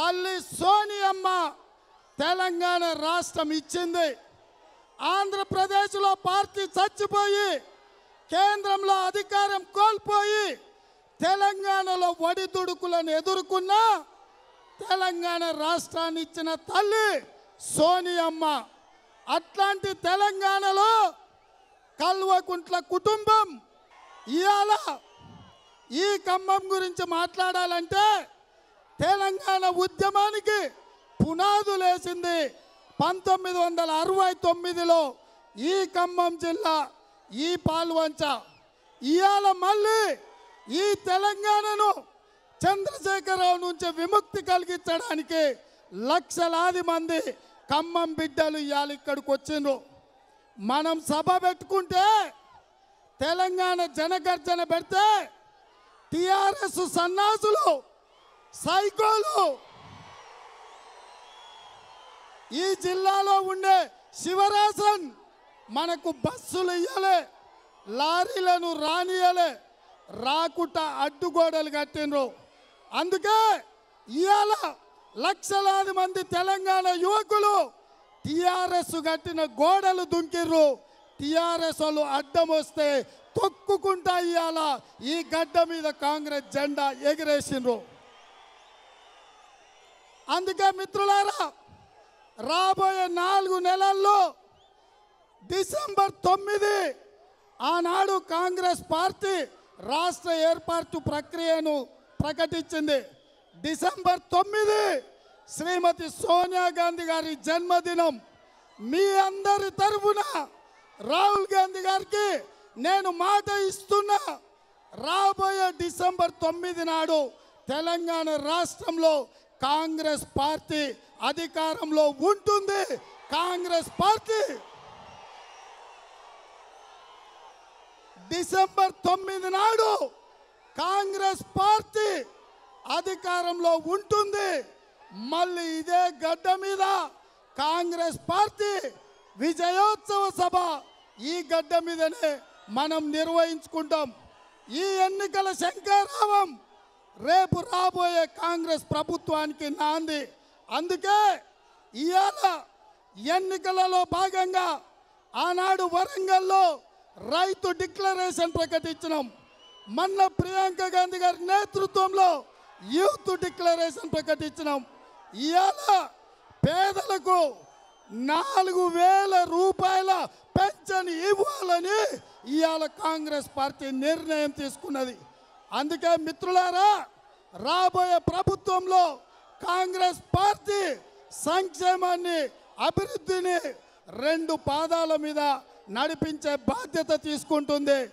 తల్లి సోనియమ్మ తెలంగాణ రాష్ట్రం ఇచ్చింది ఆంధ్రప్రదేశ్లో పార్టీ చచ్చిపోయి కేంద్రంలో అధికారం కోల్పోయి తెలంగాణలో ఒడిదుడుకులను ఎదుర్కొన్న తెలంగాణ రాష్ట్రాన్ని ఇచ్చిన తల్లి సోనియమ్మ అట్లాంటి తెలంగాణలో కల్వకుంట్ల కుటుంబం ఇవాళ ఈ ఖమ్మం గురించి మాట్లాడాలంటే తెలంగాణ ఉద్యమానికి పునాదులేసింది పంతొమ్మిది వందల అరవై తొమ్మిదిలో ఈ ఖమ్మం జిల్లా ఈ పాల్వంచ ఇవాళ మళ్ళీ ఈ తెలంగాణను చంద్రశేఖరరావు నుంచి విముక్తి కలిగించడానికి లక్షలాది మంది ఖమ్మం బిడ్డలు ఇవాళ ఇక్కడికి వచ్చిండ్రు మనం సభ పెట్టుకుంటే తెలంగాణ జనగర్జన పెడితే టిఆర్ఎస్ సన్నాసులు సైకోలు ఈ జిల్లాలో ఉండే శివరాజన్ మనకు బస్సులు ఇయ్యలే లారీలను రానియలే రాకుట అడ్డుగోడలు కట్టినరు అందుకే ఇవాళ లక్షలాది మంది తెలంగాణ యువకులు టిఆర్ఎస్ కట్టిన గోడలు దుంకిర్రు టిఆర్ఎస్ వాళ్ళు అడ్డం వస్తే తొక్కుకుంటా ఇవాళ ఈ గడ్డ మీద కాంగ్రెస్ జెండా ఎగిరేసిండ్రు అందుకే మిత్రులారా రాబోయే నాలుగు నెలల్లో డిసెంబర్ తొమ్మిది ఆనాడు కాంగ్రెస్ పార్టీ రాష్ట్ర ఏర్పాటు ప్రక్రియను ప్రకటించింది డిసెంబర్ తొమ్మిది శ్రీమతి సోనియా గాంధీ గారి జన్మదినం మీ అందరి తరఫున రాహుల్ గాంధీ గారికి నేను మాట ఇస్తున్నా రాబోయే డిసెంబర్ తొమ్మిది నాడు తెలంగాణ రాష్ట్రంలో కాంగ్రెస్ పార్టీ అధికారంలో ఉంటుంది కాంగ్రెస్ పార్టీ డిసెంబర్ తొమ్మిది నాడు కాంగ్రెస్ పార్టీ అధికారంలో ఉంటుంది మళ్ళీ ఇదే గడ్డ మీద కాంగ్రెస్ పార్టీ విజయోత్సవ సభ ఈ గడ్డ మీదనే మనం నిర్వహించుకుంటాం ఈ ఎన్నికల శంకరావం రేపు రాబోయే కాంగ్రెస్ ప్రభుత్వానికి నాంది అందుకే ఇవాళ ఎన్నికలలో భాగంగా ఆనాడు వరంగల్లో రైతు డిక్లరేషన్ ప్రకటించినాం మన్న ప్రియాంక గాంధీ గారి నేతృత్వంలో యూత్ డిక్లరేషన్ ప్రకటించినాం ఇవాళ పేదలకు నాలుగు వేల రూపాయల పెన్షన్ ఇవ్వాలని ఇవాళ కాంగ్రెస్ పార్టీ నిర్ణయం తీసుకున్నది అందుకే మిత్రులారా రాబోయే ప్రభుత్వంలో కాంగ్రెస్ పార్టీ సంక్షేమాన్ని అభివృద్ధిని రెండు పాదాల మీద నడిపించే బాధ్యత తీసుకుంటుంది